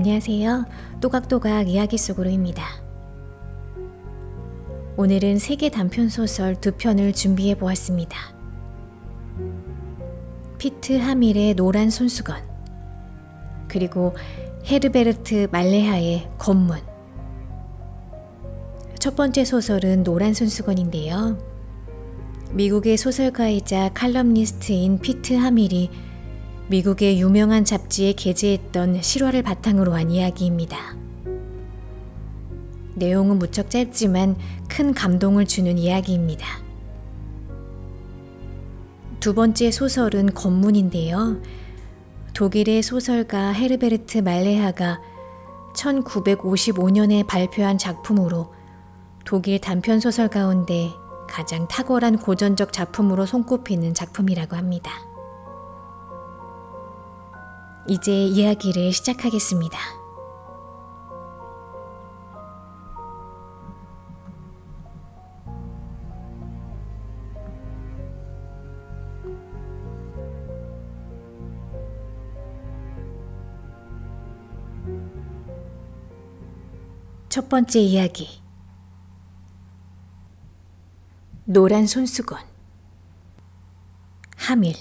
안녕하세요. 또각또각 이야기 속으로입니다. 오늘은 세계 단편 소설 두 편을 준비해 보았습니다. 피트 하밀의 노란 손수건 그리고 헤르베르트 말레하의 검문 첫 번째 소설은 노란 손수건인데요. 미국의 소설가이자 칼럼니스트인 피트 하밀이 미국의 유명한 잡지에 게재했던 실화를 바탕으로 한 이야기입니다. 내용은 무척 짧지만 큰 감동을 주는 이야기입니다. 두 번째 소설은 검문인데요. 독일의 소설가 헤르베르트 말레하가 1955년에 발표한 작품으로 독일 단편 소설 가운데 가장 탁월한 고전적 작품으로 손꼽히는 작품이라고 합니다. 이제 이야기를 시작하겠습니다. 첫 번째 이야기 노란 손수건 하밀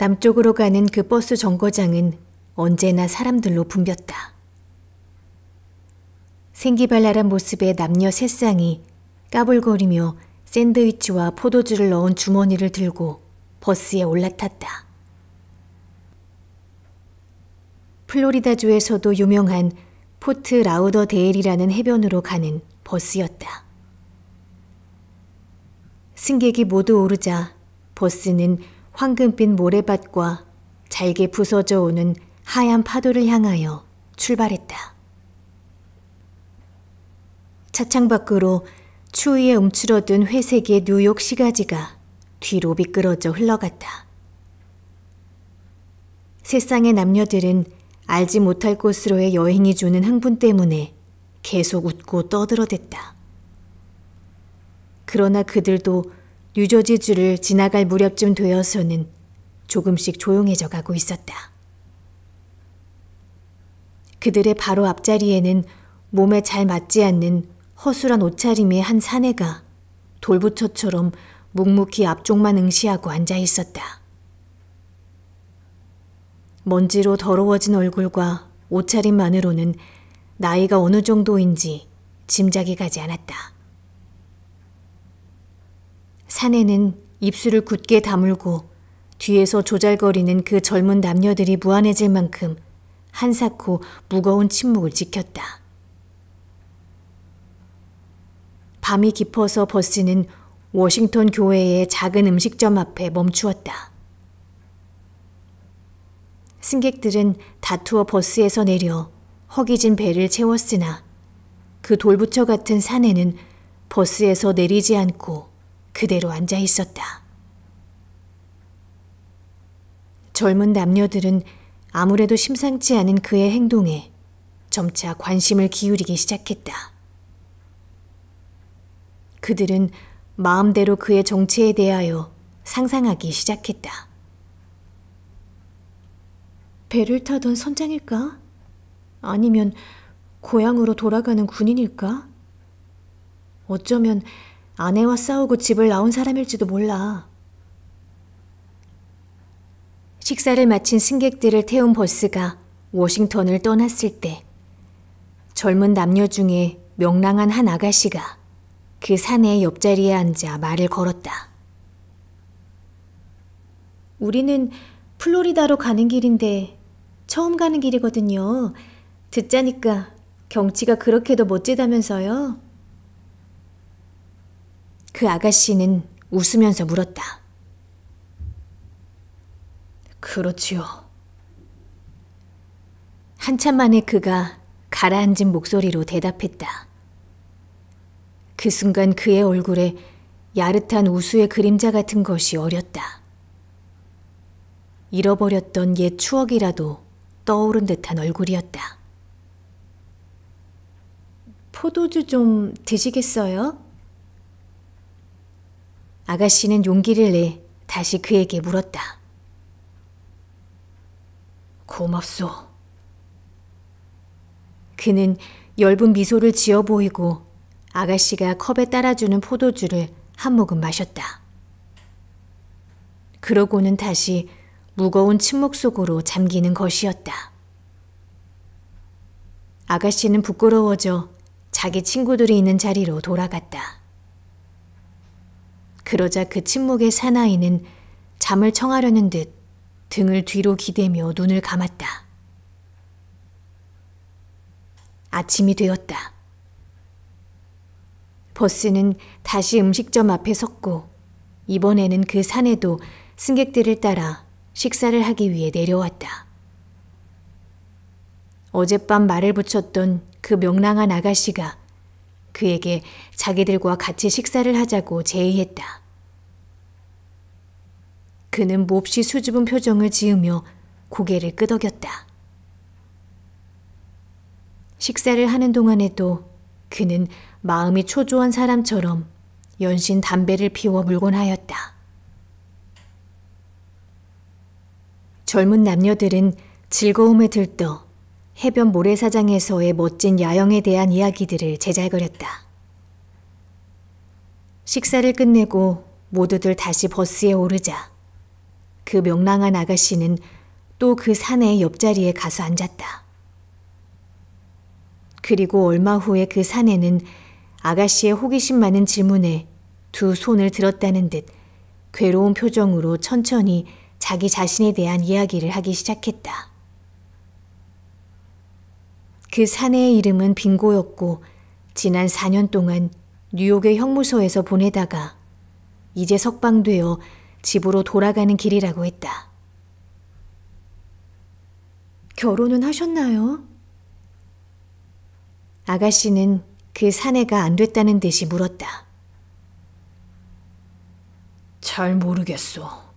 남쪽으로 가는 그 버스 정거장은 언제나 사람들로 붐볐다. 생기발랄한 모습의 남녀 셋쌍이 까불거리며 샌드위치와 포도주를 넣은 주머니를 들고 버스에 올라탔다. 플로리다주에서도 유명한 포트 라우더 데일이라는 해변으로 가는 버스였다. 승객이 모두 오르자 버스는 황금빛 모래밭과 잘게 부서져 오는 하얀 파도를 향하여 출발했다. 차창 밖으로 추위에 움츠러든 회색의 뉴욕 시가지가 뒤로 미끄러져 흘러갔다. 세상의 남녀들은 알지 못할 곳으로의 여행이 주는 흥분 때문에 계속 웃고 떠들어댔다. 그러나 그들도 뉴저지주를 지나갈 무렵쯤 되어서는 조금씩 조용해져 가고 있었다. 그들의 바로 앞자리에는 몸에 잘 맞지 않는 허술한 옷차림의 한 사내가 돌부처처럼 묵묵히 앞쪽만 응시하고 앉아 있었다. 먼지로 더러워진 얼굴과 옷차림만으로는 나이가 어느 정도인지 짐작이 가지 않았다. 사내는 입술을 굳게 다물고 뒤에서 조잘거리는 그 젊은 남녀들이 무안해질 만큼 한사코 무거운 침묵을 지켰다. 밤이 깊어서 버스는 워싱턴 교회의 작은 음식점 앞에 멈추었다. 승객들은 다투어 버스에서 내려 허기진 배를 채웠으나 그 돌부처 같은 산에는 버스에서 내리지 않고 그대로 앉아 있었다. 젊은 남녀들은 아무래도 심상치 않은 그의 행동에 점차 관심을 기울이기 시작했다. 그들은 마음대로 그의 정체에 대하여 상상하기 시작했다. 배를 타던 선장일까? 아니면 고향으로 돌아가는 군인일까? 어쩌면 아내와 싸우고 집을 나온 사람일지도 몰라. 식사를 마친 승객들을 태운 버스가 워싱턴을 떠났을 때 젊은 남녀 중에 명랑한 한 아가씨가 그 산의 옆자리에 앉아 말을 걸었다. 우리는 플로리다로 가는 길인데 처음 가는 길이거든요. 듣자니까 경치가 그렇게도 멋지다면서요. 그 아가씨는 웃으면서 물었다. 그렇지요. 한참 만에 그가 가라앉은 목소리로 대답했다. 그 순간 그의 얼굴에 야릇한 우수의 그림자 같은 것이 어렸다. 잃어버렸던 옛 추억이라도 떠오른 듯한 얼굴이었다. 포도주 좀 드시겠어요? 아가씨는 용기를 내 다시 그에게 물었다. 고맙소. 그는 엷은 미소를 지어 보이고 아가씨가 컵에 따라주는 포도주를 한 모금 마셨다. 그러고는 다시 무거운 침묵 속으로 잠기는 것이었다. 아가씨는 부끄러워져 자기 친구들이 있는 자리로 돌아갔다. 그러자 그 침묵의 사나이는 잠을 청하려는 듯 등을 뒤로 기대며 눈을 감았다. 아침이 되었다. 버스는 다시 음식점 앞에 섰고 이번에는 그 산에도 승객들을 따라 식사를 하기 위해 내려왔다. 어젯밤 말을 붙였던 그 명랑한 아가씨가 그에게 자기들과 같이 식사를 하자고 제의했다. 그는 몹시 수줍은 표정을 지으며 고개를 끄덕였다. 식사를 하는 동안에도 그는 마음이 초조한 사람처럼 연신 담배를 피워 물곤 하였다. 젊은 남녀들은 즐거움에 들떠 해변 모래사장에서의 멋진 야영에 대한 이야기들을 제잘거렸다. 식사를 끝내고 모두들 다시 버스에 오르자 그 명랑한 아가씨는 또 그 사내의 옆자리에 가서 앉았다. 그리고 얼마 후에 그 사내는 아가씨의 호기심 많은 질문에 두 손을 들었다는 듯 괴로운 표정으로 천천히 자기 자신에 대한 이야기를 하기 시작했다. 그 사내의 이름은 빙고였고 지난 4년 동안 뉴욕의 형무소에서 보내다가 이제 석방되어 집으로 돌아가는 길이라고 했다. 결혼은 하셨나요? 아가씨는 그 사내가 안 됐다는 듯이 물었다. 잘모르겠어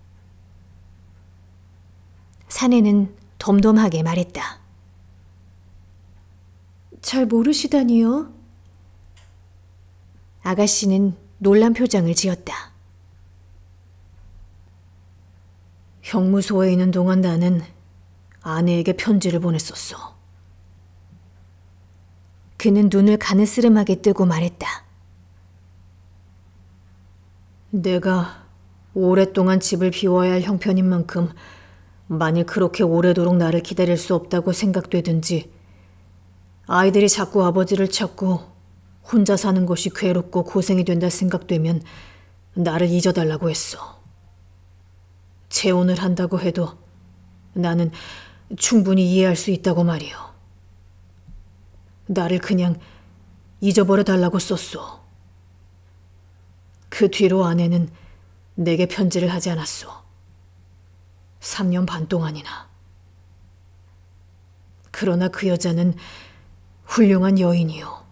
사내는 덤덤하게 말했다. 잘 모르시다니요? 아가씨는 놀란 표정을 지었다. 형무소에 있는 동안 나는 아내에게 편지를 보냈었어. 그는 눈을 가느스름하게 뜨고 말했다. 내가 오랫동안 집을 비워야 할 형편인 만큼 만일 그렇게 오래도록 나를 기다릴 수 없다고 생각되든지 아이들이 자꾸 아버지를 찾고 혼자 사는 것이 괴롭고 고생이 된다 생각되면 나를 잊어달라고 했어. 재혼을 한다고 해도 나는 충분히 이해할 수 있다고 말이요. 나를 그냥 잊어버려 달라고 썼소. 그 뒤로 아내는 내게 편지를 하지 않았소. 3년 반 동안이나. 그러나 그 여자는 훌륭한 여인이요.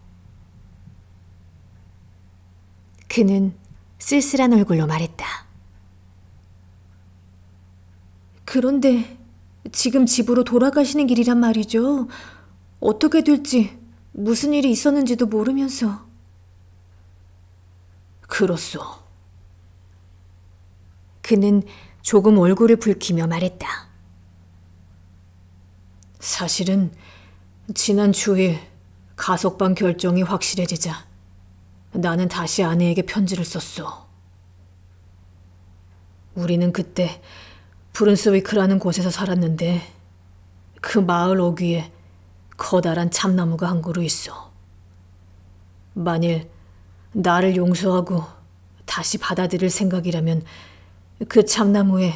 그는 쓸쓸한 얼굴로 말했다. 그런데 지금 집으로 돌아가시는 길이란 말이죠. 어떻게 될지, 무슨 일이 있었는지도 모르면서. 그렇소. 그는 조금 얼굴을 붉히며 말했다. 사실은 지난 주일 가석방 결정이 확실해지자 나는 다시 아내에게 편지를 썼소. 우리는 그때 브룬스위크라는 곳에서 살았는데 그 마을 오귀에 커다란 참나무가 한 그루 있어. 만일 나를 용서하고 다시 받아들일 생각이라면 그 참나무에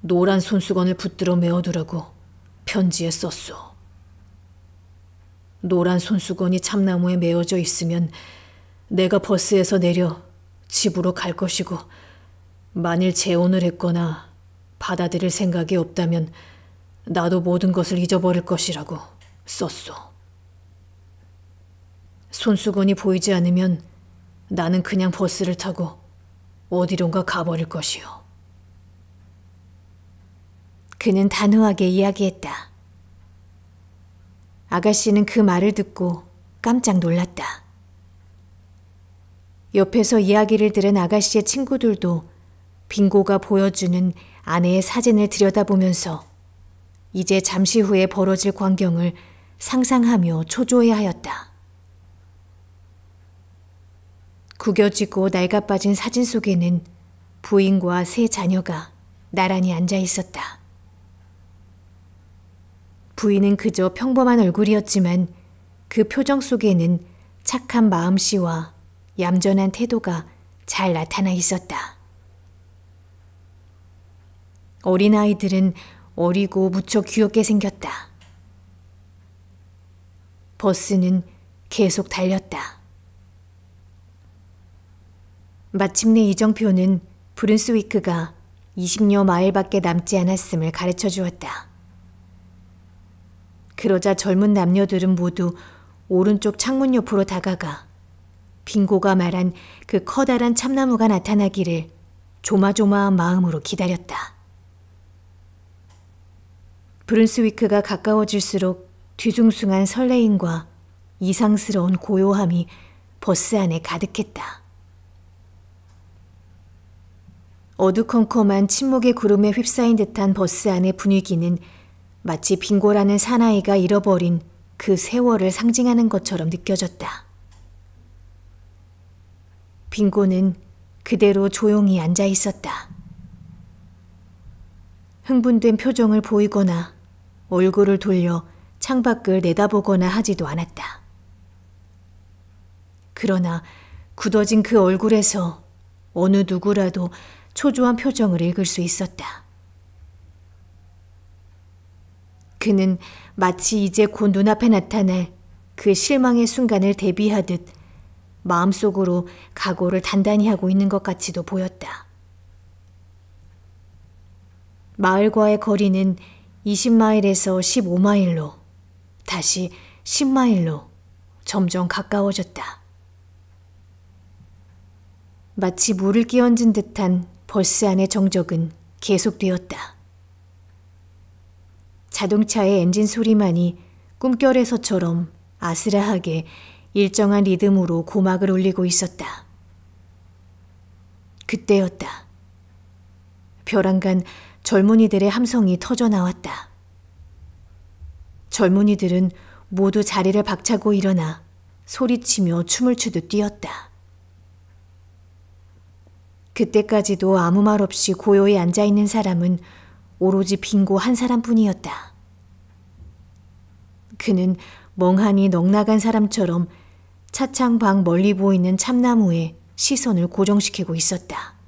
노란 손수건을 붙들어 메어두라고 편지에 썼소. 노란 손수건이 참나무에 메어져 있으면 내가 버스에서 내려 집으로 갈 것이고 만일 재혼을 했거나 받아들일 생각이 없다면 나도 모든 것을 잊어버릴 것이라고 썼소. 손수건이 보이지 않으면 나는 그냥 버스를 타고 어디론가 가버릴 것이오 그는 단호하게 이야기했다. 아가씨는 그 말을 듣고 깜짝 놀랐다. 옆에서 이야기를 들은 아가씨의 친구들도 빙고가 보여주는 아내의 사진을 들여다보면서 이제 잠시 후에 벌어질 광경을 상상하며 초조해하였다. 구겨지고 낡아빠진 사진 속에는 부인과 세 자녀가 나란히 앉아 있었다. 부인은 그저 평범한 얼굴이었지만 그 표정 속에는 착한 마음씨와 얌전한 태도가 잘 나타나 있었다. 어린아이들은 어리고 무척 귀엽게 생겼다. 버스는 계속 달렸다. 마침내 이정표는 브룬스위크가 20여 마일밖에 남지 않았음을 가르쳐 주었다. 그러자 젊은 남녀들은 모두 오른쪽 창문 옆으로 다가가 빙고가 말한 그 커다란 참나무가 나타나기를 조마조마한 마음으로 기다렸다. 브룬스위크가 가까워질수록 뒤숭숭한 설레임과 이상스러운 고요함이 버스 안에 가득했다. 어두컴컴한 침묵의 구름에 휩싸인 듯한 버스 안의 분위기는 마치 빙고라는 사나이가 잃어버린 그 세월을 상징하는 것처럼 느껴졌다. 빙고는 그대로 조용히 앉아 있었다. 흥분된 표정을 보이거나 얼굴을 돌려 창밖을 내다보거나 하지도 않았다. 그러나 굳어진 그 얼굴에서 어느 누구라도 초조한 표정을 읽을 수 있었다. 그는 마치 이제 곧 눈앞에 나타날 그 실망의 순간을 대비하듯 마음속으로 각오를 단단히 하고 있는 것 같이도 보였다. 마을과의 거리는 20마일에서 15마일로, 다시 10마일로 점점 가까워졌다. 마치 물을 끼얹은 듯한 버스 안의 정적은 계속되었다. 자동차의 엔진 소리만이 꿈결에서처럼 아스라하게 일정한 리듬으로 고막을 울리고 있었다. 그때였다. 벼랑간 젊은이들의 함성이 터져 나왔다. 젊은이들은 모두 자리를 박차고 일어나 소리치며 춤을 추듯 뛰었다. 그때까지도 아무 말 없이 고요히 앉아 있는 사람은 오로지 빙고 한 사람뿐이었다. 그는 멍하니 넉나간 사람처럼 차창방 멀리 보이는 참나무에 시선을 고정시키고 있었다.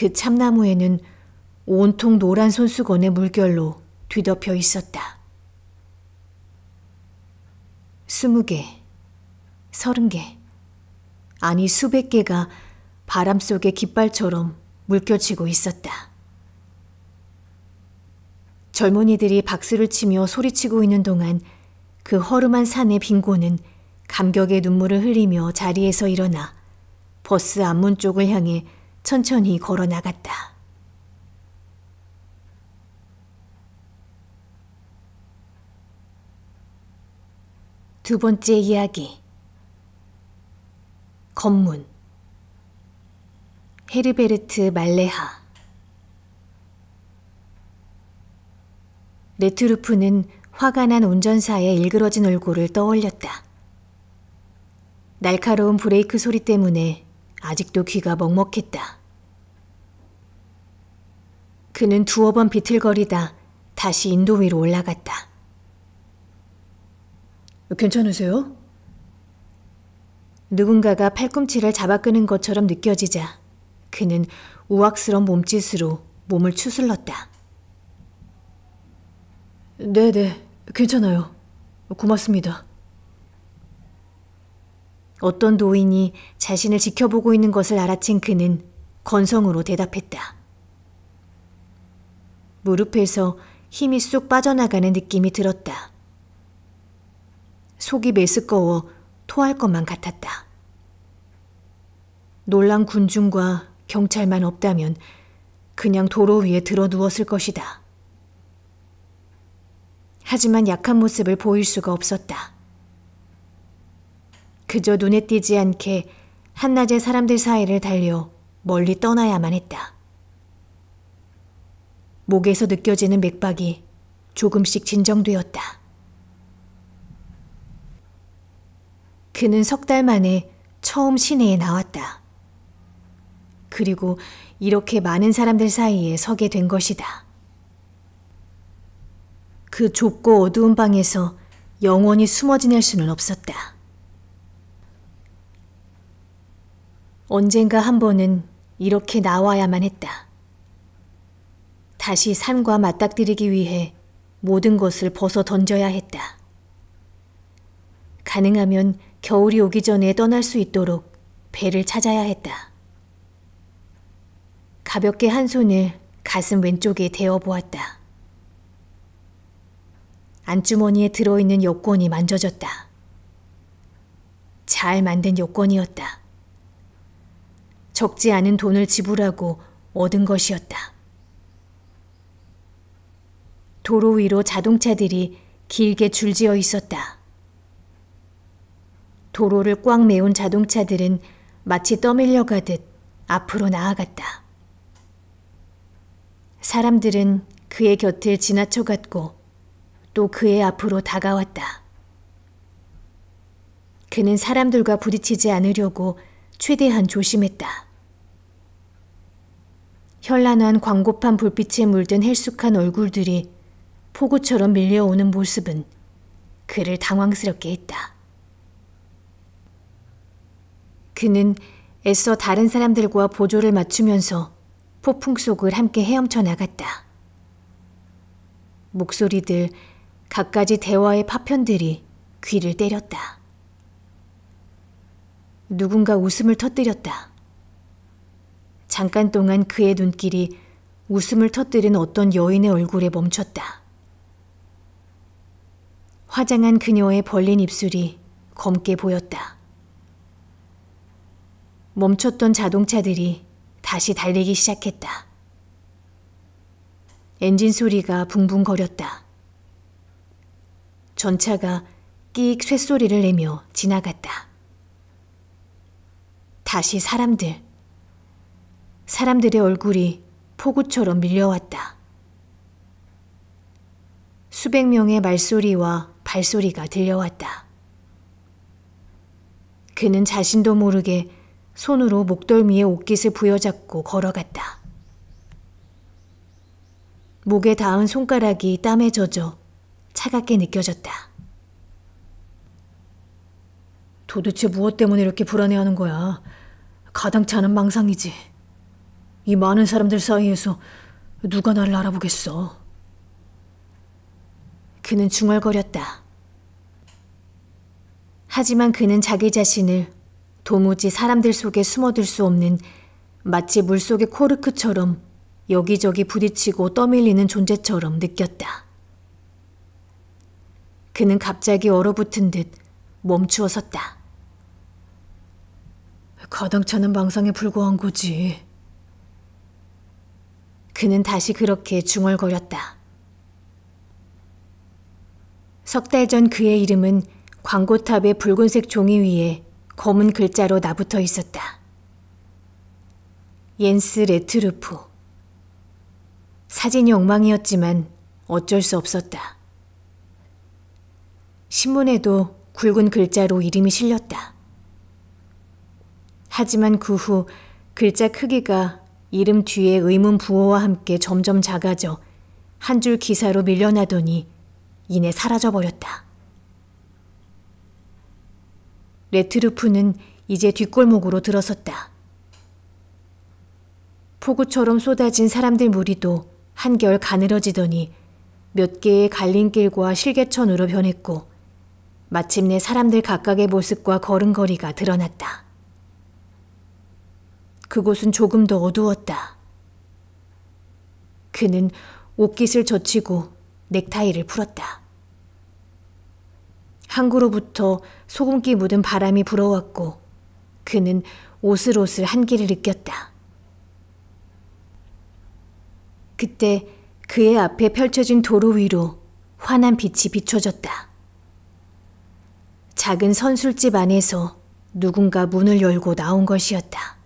그 참나무에는 온통 노란 손수건의 물결로 뒤덮여 있었다. 스무 개, 서른 개, 아니 수백 개가 바람 속의 깃발처럼 물결치고 있었다. 젊은이들이 박수를 치며 소리치고 있는 동안 그 허름한 산의 빙고는 감격의 눈물을 흘리며 자리에서 일어나 버스 앞문 쪽을 향해 천천히 걸어 나갔다. 두 번째 이야기. 검문. 헤르베르트 말레하. 레트루프는 화가 난 운전사의 일그러진 얼굴을 떠올렸다. 날카로운 브레이크 소리 때문에 아직도 귀가 먹먹했다. 그는 두어 번 비틀거리다 다시 인도 위로 올라갔다. 괜찮으세요? 누군가가 팔꿈치를 잡아 끄는 것처럼 느껴지자 그는 우악스러운 몸짓으로 몸을 추슬렀다. 네네, 네, 괜찮아요. 고맙습니다. 어떤 노인이 자신을 지켜보고 있는 것을 알아챈 그는 건성으로 대답했다. 무릎에서 힘이 쑥 빠져나가는 느낌이 들었다. 속이 메스꺼워 토할 것만 같았다. 놀란 군중과 경찰만 없다면 그냥 도로 위에 들어 누웠을 것이다. 하지만 약한 모습을 보일 수가 없었다. 그저 눈에 띄지 않게 한낮에 사람들 사이를 달려 멀리 떠나야만 했다. 목에서 느껴지는 맥박이 조금씩 진정되었다. 그는 석 달 만에 처음 시내에 나왔다. 그리고 이렇게 많은 사람들 사이에 서게 된 것이다. 그 좁고 어두운 방에서 영원히 숨어 지낼 수는 없었다. 언젠가 한 번은 이렇게 나와야만 했다. 다시 산과 맞닥뜨리기 위해 모든 것을 벗어 던져야 했다. 가능하면 겨울이 오기 전에 떠날 수 있도록 배를 찾아야 했다. 가볍게 한 손을 가슴 왼쪽에 대어 보았다. 안주머니에 들어있는 여권이 만져졌다. 잘 만든 여권이었다. 적지 않은 돈을 지불하고 얻은 것이었다. 도로 위로 자동차들이 길게 줄지어 있었다. 도로를 꽉 메운 자동차들은 마치 떠밀려 가듯 앞으로 나아갔다. 사람들은 그의 곁을 지나쳐 갔고 또 그의 앞으로 다가왔다. 그는 사람들과 부딪히지 않으려고 최대한 조심했다. 현란한 광고판 불빛에 물든 헬쑥한 얼굴들이 폭우처럼 밀려오는 모습은 그를 당황스럽게 했다. 그는 애써 다른 사람들과 보조를 맞추면서 폭풍 속을 함께 헤엄쳐 나갔다. 목소리들, 갖가지 대화의 파편들이 귀를 때렸다. 누군가 웃음을 터뜨렸다. 잠깐 동안 그의 눈길이 웃음을 터뜨린 어떤 여인의 얼굴에 멈췄다. 화장한 그녀의 벌린 입술이 검게 보였다. 멈췄던 자동차들이 다시 달리기 시작했다. 엔진 소리가 붕붕거렸다. 전차가 끼익 쇳소리를 내며 지나갔다. 다시 사람들. 사람들의 얼굴이 폭우처럼 밀려왔다. 수백 명의 말소리와 발소리가 들려왔다. 그는 자신도 모르게 손으로 목덜미에 옷깃을 부여잡고 걸어갔다. 목에 닿은 손가락이 땀에 젖어 차갑게 느껴졌다. 도대체 무엇 때문에 이렇게 불안해하는 거야? 가당치 않은 망상이지. 이 많은 사람들 사이에서 누가 나를 알아보겠어. 그는 중얼거렸다. 하지만 그는 자기 자신을 도무지 사람들 속에 숨어들 수 없는 마치 물속의 코르크처럼 여기저기 부딪히고 떠밀리는 존재처럼 느꼈다. 그는 갑자기 얼어붙은 듯 멈추어 섰다. 가당찮는 망상에 불과한 거지. 그는 다시 그렇게 중얼거렸다. 석 달 전 그의 이름은 광고탑의 붉은색 종이 위에 검은 글자로 나붙어 있었다. 옌스 레트루프. 사진이 엉망이었지만 어쩔 수 없었다. 신문에도 굵은 글자로 이름이 실렸다. 하지만 그 후 글자 크기가 이름 뒤에 의문 부호와 함께 점점 작아져 한 줄 기사로 밀려나더니 이내 사라져버렸다. 레트루프는 이제 뒷골목으로 들어섰다. 폭우처럼 쏟아진 사람들 무리도 한결 가늘어지더니 몇 개의 갈림길과 실개천으로 변했고 마침내 사람들 각각의 모습과 걸음걸이가 드러났다. 그곳은 조금 더 어두웠다. 그는 옷깃을 젖히고 넥타이를 풀었다. 항구로부터 소금기 묻은 바람이 불어왔고 그는 오슬오슬 한기를 느꼈다. 그때 그의 앞에 펼쳐진 도로 위로 환한 빛이 비춰졌다. 작은 선술집 안에서 누군가 문을 열고 나온 것이었다.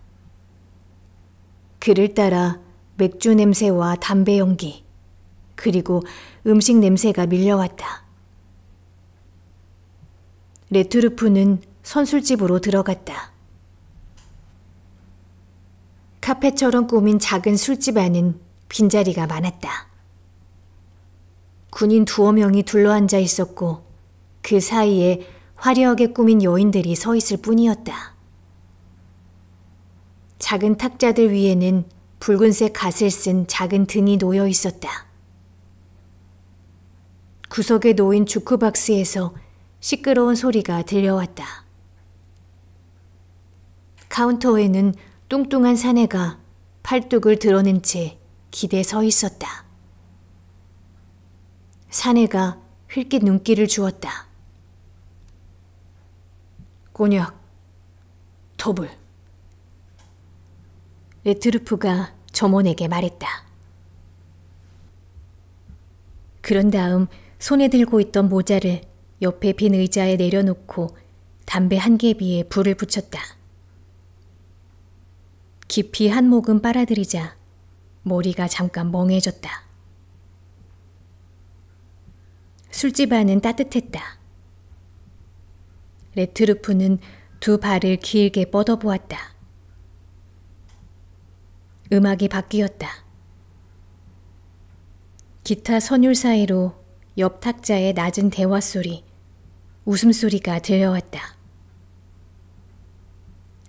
그를 따라 맥주 냄새와 담배 연기, 그리고 음식 냄새가 밀려왔다. 레트루프는 선술집으로 들어갔다. 카페처럼 꾸민 작은 술집 안은 빈자리가 많았다. 군인 두어 명이 둘러앉아 있었고 그 사이에 화려하게 꾸민 여인들이 서 있을 뿐이었다. 작은 탁자들 위에는 붉은색 갓을 쓴 작은 등이 놓여 있었다. 구석에 놓인 주크박스에서 시끄러운 소리가 들려왔다. 카운터에는 뚱뚱한 사내가 팔뚝을 드러낸 채 기대 서 있었다. 사내가 흘낏 눈길을 주었다. 곤약, 더블. 에트루프가 점원에게 말했다. 그런 다음 손에 들고 있던 모자를 옆에 빈 의자에 내려놓고 담배 한 개비에 불을 붙였다. 깊이 한 모금 빨아들이자 머리가 잠깐 멍해졌다. 술집 안은 따뜻했다. 레트루프는 두 발을 길게 뻗어보았다. 음악이 바뀌었다. 기타 선율 사이로 옆 탁자의 낮은 대화 소리, 웃음소리가 들려왔다.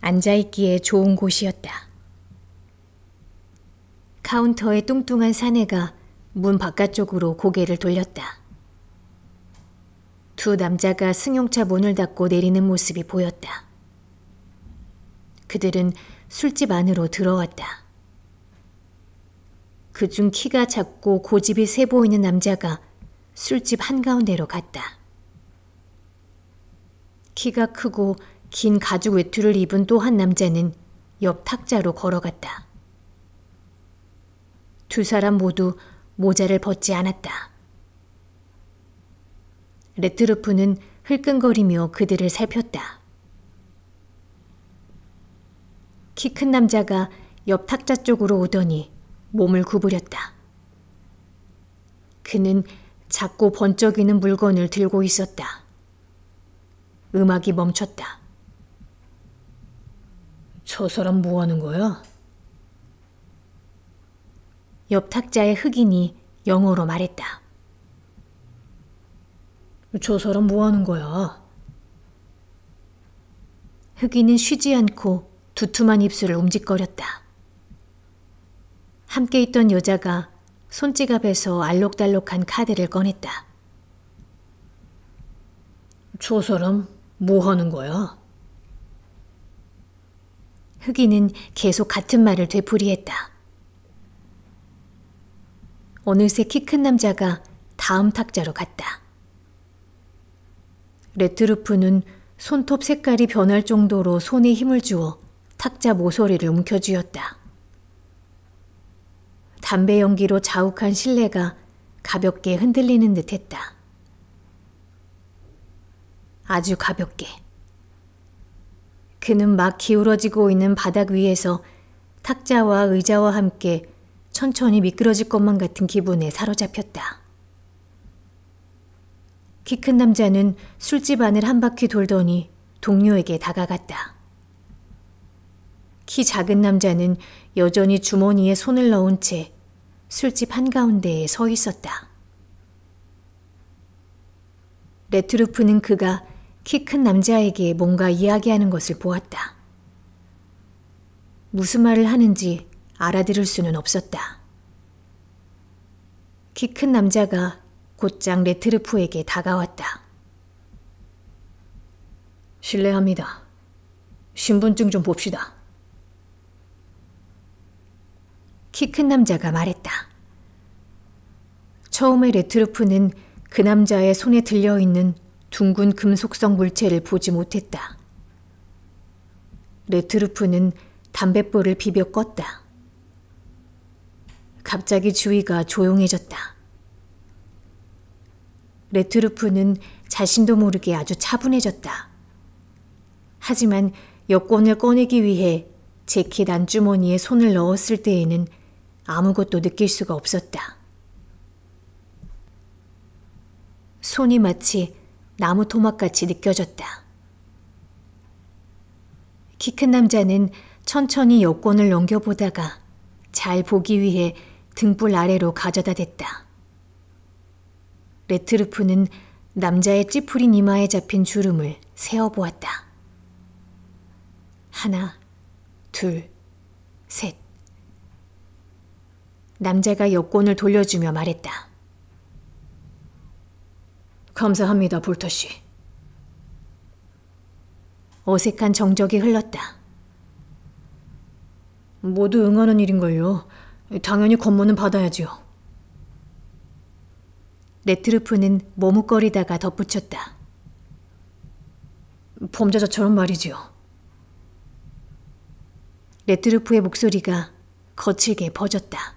앉아있기에 좋은 곳이었다. 카운터의 뚱뚱한 사내가 문 바깥쪽으로 고개를 돌렸다. 두 남자가 승용차 문을 닫고 내리는 모습이 보였다. 그들은 술집 안으로 들어왔다. 그중 키가 작고 고집이 세 보이는 남자가 술집 한가운데로 갔다. 키가 크고 긴 가죽 외투를 입은 또 한 남자는 옆 탁자로 걸어갔다. 두 사람 모두 모자를 벗지 않았다. 레트루프는 흘끈거리며 그들을 살폈다. 키 큰 남자가 옆 탁자 쪽으로 오더니 몸을 구부렸다. 그는 작고 번쩍이는 물건을 들고 있었다. 음악이 멈췄다. 저 사람 뭐 하는 거야? 옆 탁자의 흑인이 영어로 말했다. 저 사람 뭐 하는 거야? 흑인은 쉬지 않고 두툼한 입술을 움직거렸다. 함께 있던 여자가 손지갑에서 알록달록한 카드를 꺼냈다. 저 사람 뭐 하는 거야? 흑인은 계속 같은 말을 되풀이했다. 어느새 키 큰 남자가 다음 탁자로 갔다. 레트루프는 손톱 색깔이 변할 정도로 손에 힘을 주어 탁자 모서리를 움켜쥐었다. 담배 연기로 자욱한 실내가 가볍게 흔들리는 듯했다. 아주 가볍게. 그는 막 기울어지고 있는 바닥 위에서 탁자와 의자와 함께 천천히 미끄러질 것만 같은 기분에 사로잡혔다. 키 큰 남자는 술집 안을 한 바퀴 돌더니 동료에게 다가갔다. 키 작은 남자는 여전히 주머니에 손을 넣은 채 술집 한가운데에 서 있었다. 레트루프는 그가 키 큰 남자에게 뭔가 이야기하는 것을 보았다. 무슨 말을 하는지 알아들을 수는 없었다. 키 큰 남자가 곧장 레트루프에게 다가왔다. 실례합니다. 신분증 좀 봅시다. 키큰 남자가 말했다. 처음에 레트루프는 그 남자의 손에 들려 있는 둥근 금속성 물체를 보지 못했다. 레트루프는 담뱃불을 비벼 껐다. 갑자기 주위가 조용해졌다. 레트루프는 자신도 모르게 아주 차분해졌다. 하지만 여권을 꺼내기 위해 재킷 안주머니에 손을 넣었을 때에는 아무것도 느낄 수가 없었다. 손이 마치 나무 토막같이 느껴졌다. 키 큰 남자는 천천히 여권을 넘겨보다가 잘 보기 위해 등불 아래로 가져다 댔다. 레트르프는 남자의 찌푸린 이마에 잡힌 주름을 세어보았다. 하나, 둘, 셋. 남자가 여권을 돌려주며 말했다. 감사합니다, 볼터 씨. 어색한 정적이 흘렀다. 모두 응하는 일인걸요. 당연히 권문은 받아야지요. 레트루프는 머뭇거리다가 덧붙였다. 범죄자처럼 말이지요. 레트루프의 목소리가 거칠게 퍼졌다.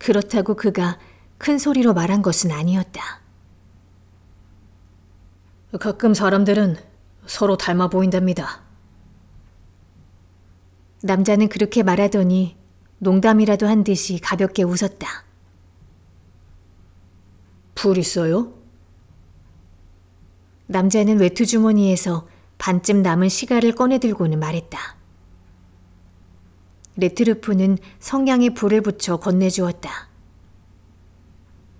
그렇다고 그가 큰 소리로 말한 것은 아니었다. 가끔 사람들은 서로 닮아 보인답니다. 남자는 그렇게 말하더니 농담이라도 한 듯이 가볍게 웃었다. 불 있어요? 남자는 외투 주머니에서 반쯤 남은 시가를 꺼내들고는 말했다. 레트르프는 성냥에 불을 붙여 건네주었다.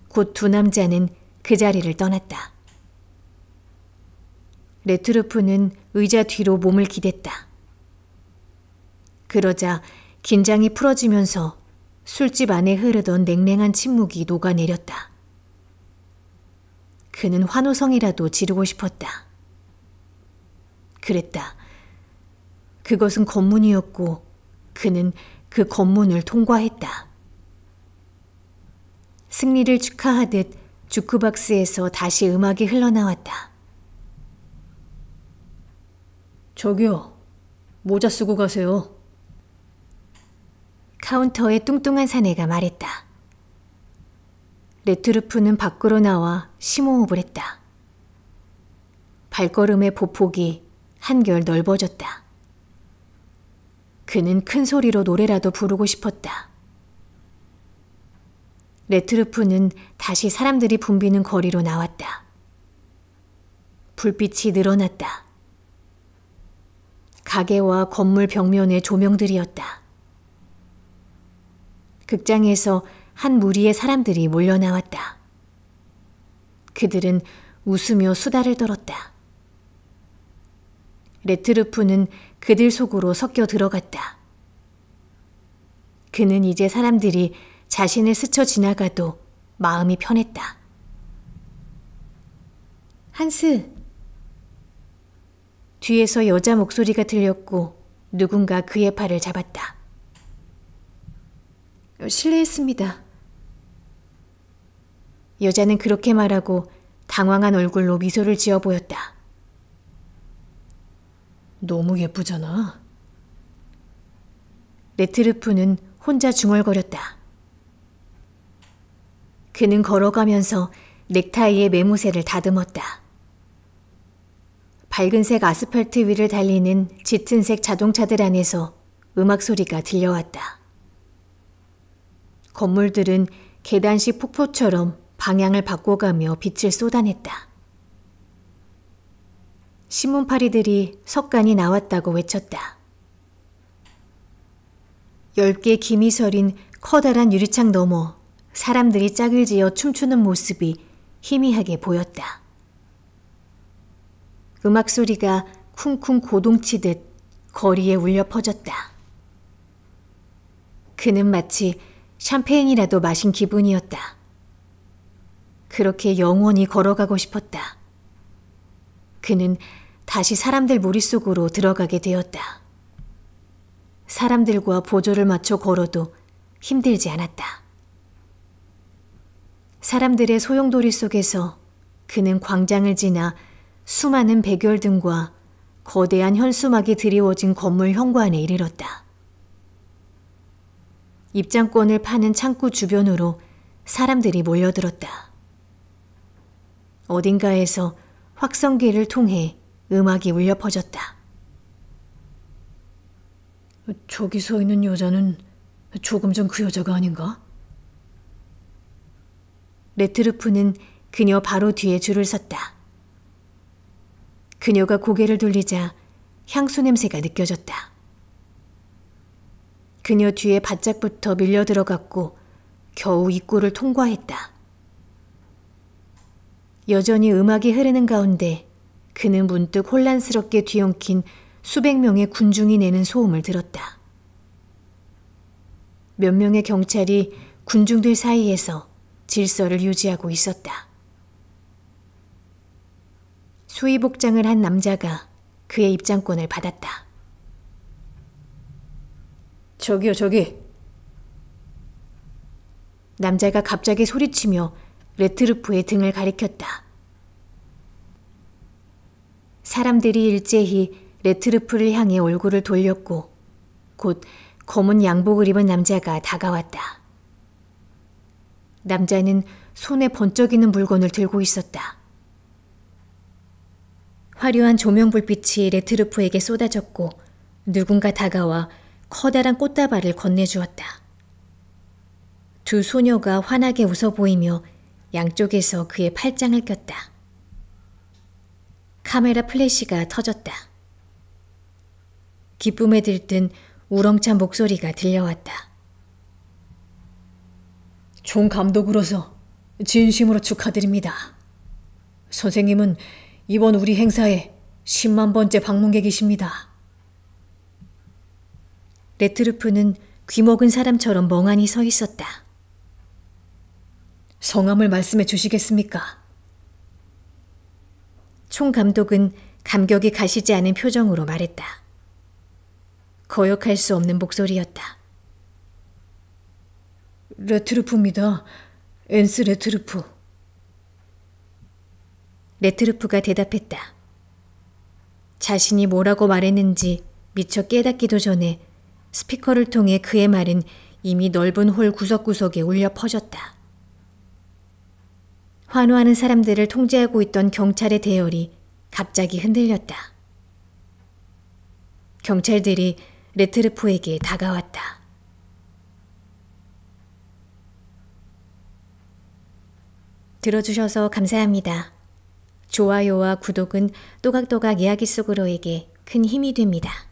곧 두 남자는 그 자리를 떠났다. 레트르프는 의자 뒤로 몸을 기댔다. 그러자 긴장이 풀어지면서 술집 안에 흐르던 냉랭한 침묵이 녹아내렸다. 그는 환호성이라도 지르고 싶었다. 그랬다. 그것은 검문이었고 그는 그 검문을 통과했다. 승리를 축하하듯 주크박스에서 다시 음악이 흘러나왔다. 저기요, 모자 쓰고 가세요. 카운터의 뚱뚱한 사내가 말했다. 레트루프는 밖으로 나와 심호흡을 했다. 발걸음의 보폭이 한결 넓어졌다. 그는 큰 소리로 노래라도 부르고 싶었다. 레트루프는 다시 사람들이 붐비는 거리로 나왔다. 불빛이 늘어났다. 가게와 건물 벽면의 조명들이었다. 극장에서 한 무리의 사람들이 몰려 나왔다. 그들은 웃으며 수다를 떨었다. 레트루프는 그들 속으로 섞여 들어갔다. 그는 이제 사람들이 자신을 스쳐 지나가도 마음이 편했다. 한스! 뒤에서 여자 목소리가 들렸고 누군가 그의 팔을 잡았다. 실례했습니다. 여자는 그렇게 말하고 당황한 얼굴로 미소를 지어 보였다. 너무 예쁘잖아. 레트르프는 혼자 중얼거렸다. 그는 걸어가면서 넥타이의 메모새를 다듬었다. 밝은색 아스팔트 위를 달리는 짙은색 자동차들 안에서 음악 소리가 들려왔다. 건물들은 계단식 폭포처럼 방향을 바꿔가며 빛을 쏟아냈다. 신문파리들이 석간이 나왔다고 외쳤다. 열개 김이 서린 커다란 유리창 너머 사람들이 짝을 지어 춤추는 모습이 희미하게 보였다. 음악 소리가 쿵쿵 고동치듯 거리에 울려 퍼졌다. 그는 마치 샴페인이라도 마신 기분이었다. 그렇게 영원히 걸어가고 싶었다. 그는 다시 사람들 무리속으로 들어가게 되었다. 사람들과 보조를 맞춰 걸어도 힘들지 않았다. 사람들의 소용돌이 속에서 그는 광장을 지나 수많은 백열등과 거대한 현수막이 드리워진 건물 현관에 이르렀다. 입장권을 파는 창구 주변으로 사람들이 몰려들었다. 어딘가에서 확성기를 통해 음악이 울려 퍼졌다. 저기 서 있는 여자는 조금 전 그 여자가 아닌가? 레트루프는 그녀 바로 뒤에 줄을 섰다. 그녀가 고개를 돌리자 향수 냄새가 느껴졌다. 그녀 뒤에 바짝부터 밀려 들어갔고 겨우 입구를 통과했다. 여전히 음악이 흐르는 가운데 그는 문득 혼란스럽게 뒤엉킨 수백 명의 군중이 내는 소음을 들었다. 몇 명의 경찰이 군중들 사이에서 질서를 유지하고 있었다. 수의 복장을 한 남자가 그의 입장권을 받았다. 저기요, 저기. 남자가 갑자기 소리치며 레트루프의 등을 가리켰다. 사람들이 일제히 레트르프를 향해 얼굴을 돌렸고 곧 검은 양복을 입은 남자가 다가왔다. 남자는 손에 번쩍이는 물건을 들고 있었다. 화려한 조명 불빛이 레트르프에게 쏟아졌고 누군가 다가와 커다란 꽃다발을 건네주었다. 두 소녀가 환하게 웃어 보이며 양쪽에서 그의 팔짱을 꼈다. 카메라 플래시가 터졌다. 기쁨에 들뜬 우렁찬 목소리가 들려왔다. 종 감독으로서 진심으로 축하드립니다. 선생님은 이번 우리 행사에 10만 번째 방문객이십니다. 레트루프는 귀먹은 사람처럼 멍하니 서 있었다. 성함을 말씀해 주시겠습니까? 총 감독은 감격이 가시지 않은 표정으로 말했다. 거역할 수 없는 목소리였다. 레트르프입니다. 엔스 레트르프. 레트르프가 대답했다. 자신이 뭐라고 말했는지 미처 깨닫기도 전에 스피커를 통해 그의 말은 이미 넓은 홀 구석구석에 울려 퍼졌다. 환호하는 사람들을 통제하고 있던 경찰의 대열이 갑자기 흔들렸다. 경찰들이 레트르프에게 다가왔다. 들어주셔서 감사합니다. 좋아요와 구독은 또각또각 이야기 속으로에게 큰 힘이 됩니다.